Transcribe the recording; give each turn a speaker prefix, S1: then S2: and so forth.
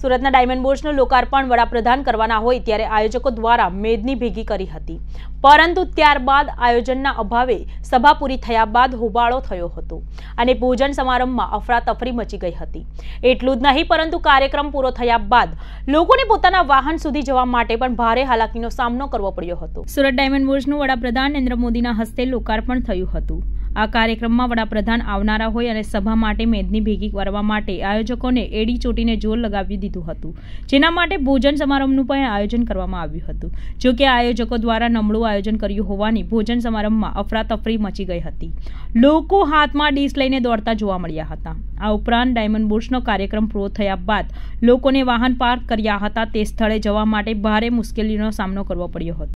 S1: સુરતના ડાયમંડ બોર્સનું લોકાર્પણ વડાપ્રધાન કરવાના હોય ત્યારે આયોજકો દ્વારા મેદની ભેગી કરી હતી પરંતુ ત્યારબાદ આયોજનના અભાવે સભા પૂરી થયા બાદ હોબાળો થયો હતો અને ભોજન સમારંભમાં અફરાતફરી મચી ગઈ હતી એટલું જ નહીં પરંતુ કાર્યક્રમ પૂરો થયા બાદ લોકોને પોતાના વાહન સુધી જવા માટે પણ ભારે હાલાકીનો સામનો કરવો પડ્યો હતો સુરત ડાયમંડ બોર્સનું વડાપ્રધાન નરેન્દ્ર મોદીના હસ્તે લોકાર્પણ થયું હતું આ કાર્યક્રમમાં વડાપ્રધાન આવનારા હોય અને સભા માટે મેદની ભેગી કરવા માટે આયોજકોને એડી ચોટીને જોર લગાવવી દીધું હતું જેના માટે ભોજન સમારંભનું પણ આયોજન કરવામાં આવ્યું હતું જે કે આયોજકો દ્વારા નમળું આયોજન કર્યું હોવાની ભોજન સમારંભમાં અફરા તફરી મચી ગઈ હતી લોકો હાથમાં ડીશ લઈને દોડતા જોવા મળ્યા હતા આ ઉપરાંત ડાયમંડ બોર્સનો કાર્યક્રમ પૂરો થયા બાદ લોકોએ વાહન પાર્ક કર્યા હતા તે સ્થળે જવા માટે ભારે મુશ્કેલીનો સામનો કરવો પડ્યો હતો